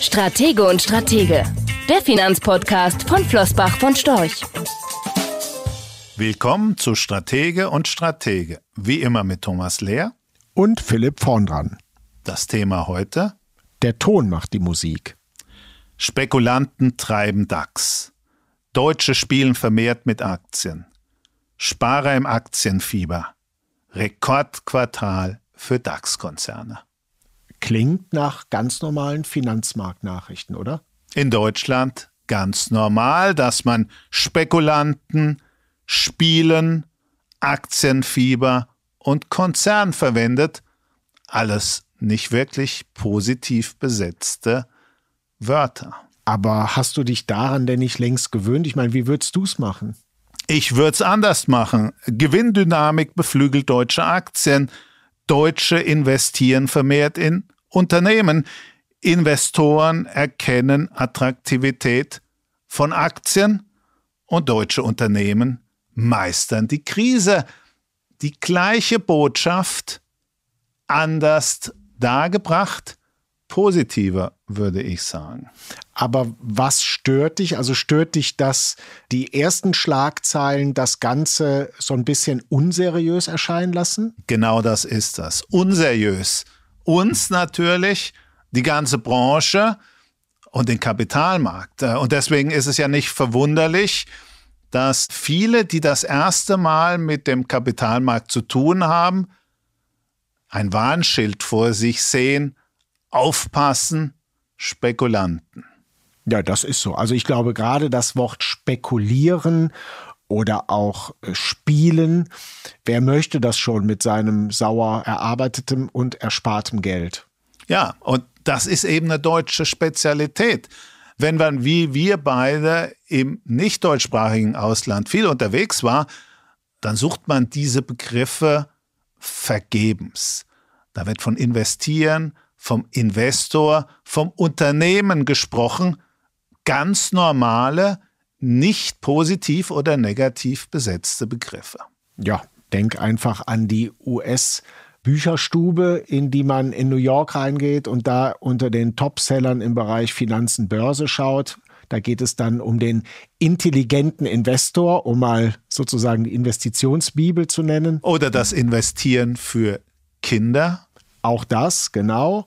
Stratege und Stratege, der Finanzpodcast von Flossbach von Storch. Willkommen zu Stratege und Stratege, wie immer mit Thomas Lehr und Philipp vorn dran. Das Thema heute? Der Ton macht die Musik. Spekulanten treiben DAX. Deutsche spielen vermehrt mit Aktien. Sparer im Aktienfieber. Rekordquartal für DAX-Konzerne. Klingt nach ganz normalen Finanzmarktnachrichten, oder? In Deutschland ganz normal, dass man Spekulanten, Spielen, Aktienfieber und Konzern verwendet. Alles nicht wirklich positiv besetzte Wörter. Aber hast du dich daran denn nicht längst gewöhnt? Ich meine, wie würdest du es machen? Ich würde es anders machen. Gewinndynamik beflügelt deutsche Aktien. Deutsche investieren vermehrt in Unternehmen. Investoren erkennen Attraktivität von Aktien und deutsche Unternehmen meistern die Krise. Die gleiche Botschaft, anders dargebracht, positiver, würde ich sagen. Aber was stört dich? Also stört dich, dass die ersten Schlagzeilen das Ganze so ein bisschen unseriös erscheinen lassen? Genau das ist das. Unseriös. Uns natürlich, die ganze Branche und den Kapitalmarkt. Äh, und deswegen ist es ja nicht verwunderlich, dass viele, die das erste Mal mit dem Kapitalmarkt zu tun haben, ein Warnschild vor sich sehen, Aufpassen, Spekulanten. Ja, das ist so. Also ich glaube, gerade das Wort spekulieren oder auch äh, spielen, wer möchte das schon mit seinem sauer erarbeitetem und erspartem Geld? Ja, und das ist eben eine deutsche Spezialität. Wenn man wie wir beide im nicht deutschsprachigen Ausland viel unterwegs war, dann sucht man diese Begriffe vergebens. Da wird von investieren, vom Investor, vom Unternehmen gesprochen, ganz normale, nicht positiv oder negativ besetzte Begriffe. Ja, denk einfach an die US- Bücherstube, in die man in New York reingeht und da unter den Topsellern im Bereich Finanzen Börse schaut. Da geht es dann um den intelligenten Investor, um mal sozusagen die Investitionsbibel zu nennen. Oder das Investieren für Kinder. Auch das, genau.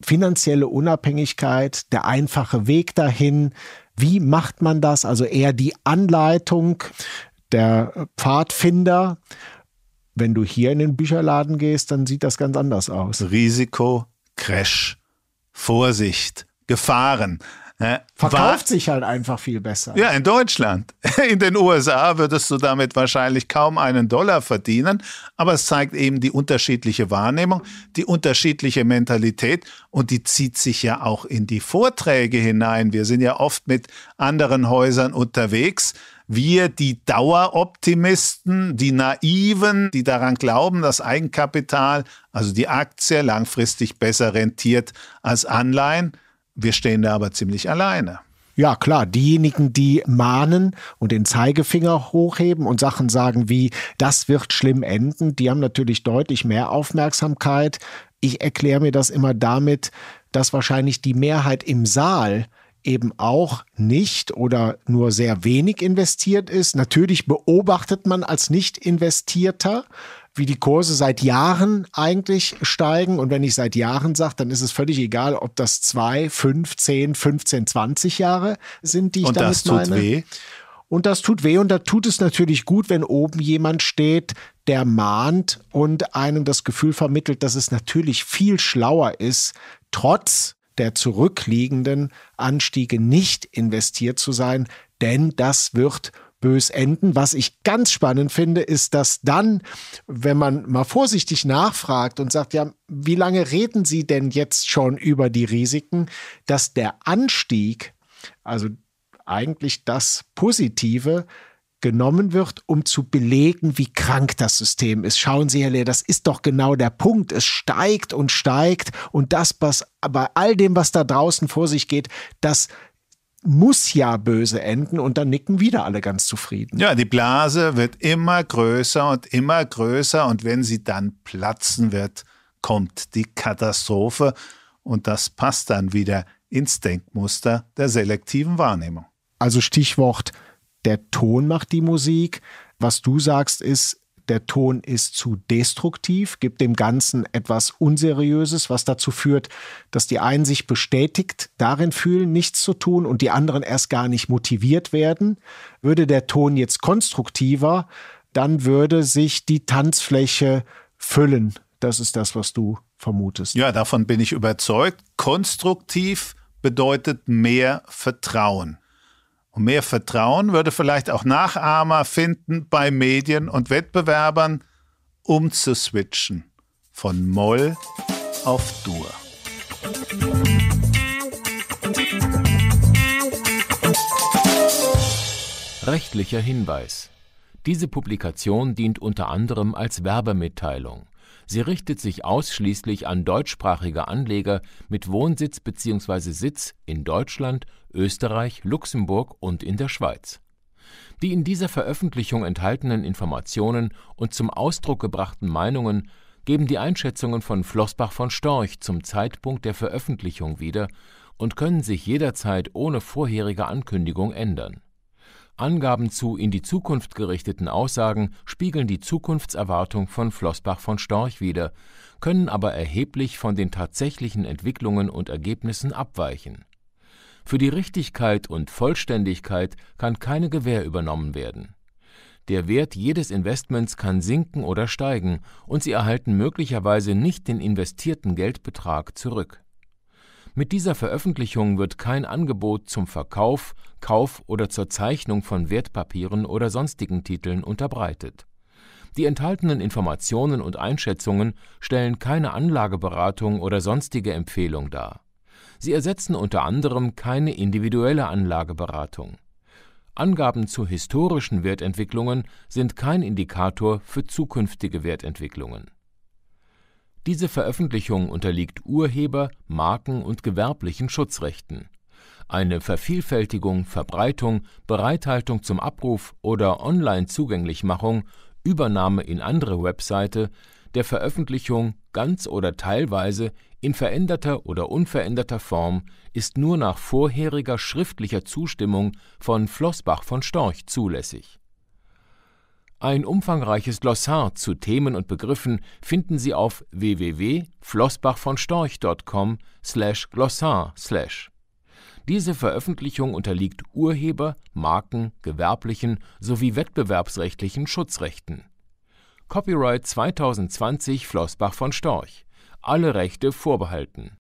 Finanzielle Unabhängigkeit, der einfache Weg dahin. Wie macht man das? Also eher die Anleitung der Pfadfinder. Wenn du hier in den Bücherladen gehst, dann sieht das ganz anders aus. Risiko, Crash, Vorsicht, Gefahren. Verkauft sich halt einfach viel besser. Ja, in Deutschland. In den USA würdest du damit wahrscheinlich kaum einen Dollar verdienen, aber es zeigt eben die unterschiedliche Wahrnehmung, die unterschiedliche Mentalität und die zieht sich ja auch in die Vorträge hinein. Wir sind ja oft mit anderen Häusern unterwegs. Wir, die Daueroptimisten, die Naiven, die daran glauben, dass Eigenkapital, also die Aktie, langfristig besser rentiert als Anleihen. Wir stehen da aber ziemlich alleine. Ja, klar, diejenigen, die mahnen und den Zeigefinger hochheben und Sachen sagen wie, das wird schlimm enden, die haben natürlich deutlich mehr Aufmerksamkeit. Ich erkläre mir das immer damit, dass wahrscheinlich die Mehrheit im Saal eben auch nicht oder nur sehr wenig investiert ist. Natürlich beobachtet man als nicht investierter, wie die Kurse seit Jahren eigentlich steigen. Und wenn ich seit Jahren sage, dann ist es völlig egal, ob das zwei, fünf, zehn, 15, 20 Jahre sind, die ich und damit das tut meine. Weh. Und das tut weh und da tut es natürlich gut, wenn oben jemand steht, der mahnt und einem das Gefühl vermittelt, dass es natürlich viel schlauer ist, trotz der zurückliegenden Anstiege nicht investiert zu sein, denn das wird bös enden. Was ich ganz spannend finde, ist, dass dann, wenn man mal vorsichtig nachfragt und sagt, ja, wie lange reden Sie denn jetzt schon über die Risiken, dass der Anstieg, also eigentlich das Positive, genommen wird, um zu belegen, wie krank das System ist. Schauen Sie, Herr Lehr, das ist doch genau der Punkt. Es steigt und steigt und das, was bei all dem, was da draußen vor sich geht, das muss ja böse enden und dann nicken wieder alle ganz zufrieden. Ja, die Blase wird immer größer und immer größer und wenn sie dann platzen wird, kommt die Katastrophe und das passt dann wieder ins Denkmuster der selektiven Wahrnehmung. Also Stichwort, der Ton macht die Musik. Was du sagst ist, der Ton ist zu destruktiv, gibt dem Ganzen etwas Unseriöses, was dazu führt, dass die einen sich bestätigt darin fühlen, nichts zu tun und die anderen erst gar nicht motiviert werden. Würde der Ton jetzt konstruktiver, dann würde sich die Tanzfläche füllen. Das ist das, was du vermutest. Ja, davon bin ich überzeugt. Konstruktiv bedeutet mehr Vertrauen. Und mehr Vertrauen würde vielleicht auch Nachahmer finden bei Medien und Wettbewerbern, um zu switchen von Moll auf Dur. Rechtlicher Hinweis. Diese Publikation dient unter anderem als Werbemitteilung. Sie richtet sich ausschließlich an deutschsprachige Anleger mit Wohnsitz bzw. Sitz in Deutschland, Österreich, Luxemburg und in der Schweiz. Die in dieser Veröffentlichung enthaltenen Informationen und zum Ausdruck gebrachten Meinungen geben die Einschätzungen von Flossbach von Storch zum Zeitpunkt der Veröffentlichung wieder und können sich jederzeit ohne vorherige Ankündigung ändern Angaben zu in die Zukunft gerichteten Aussagen spiegeln die Zukunftserwartung von Flossbach von Storch wider, können aber erheblich von den tatsächlichen Entwicklungen und Ergebnissen abweichen. Für die Richtigkeit und Vollständigkeit kann keine Gewähr übernommen werden. Der Wert jedes Investments kann sinken oder steigen und Sie erhalten möglicherweise nicht den investierten Geldbetrag zurück mit dieser Veröffentlichung wird kein Angebot zum Verkauf, Kauf oder zur Zeichnung von Wertpapieren oder sonstigen Titeln unterbreitet. Die enthaltenen Informationen und Einschätzungen stellen keine Anlageberatung oder sonstige Empfehlung dar. Sie ersetzen unter anderem keine individuelle Anlageberatung. Angaben zu historischen Wertentwicklungen sind kein Indikator für zukünftige Wertentwicklungen diese Veröffentlichung unterliegt Urheber-, Marken- und gewerblichen Schutzrechten. Eine Vervielfältigung, Verbreitung, Bereithaltung zum Abruf oder Online-Zugänglichmachung, Übernahme in andere Webseite, der Veröffentlichung ganz oder teilweise in veränderter oder unveränderter Form ist nur nach vorheriger schriftlicher Zustimmung von Floßbach von Storch zulässig ein umfangreiches Glossar zu Themen und Begriffen finden Sie auf www.flossbachvonstorch.com/glossar/. Diese Veröffentlichung unterliegt Urheber-, Marken-, gewerblichen sowie wettbewerbsrechtlichen Schutzrechten. Copyright 2020 Flossbach von Storch. Alle Rechte vorbehalten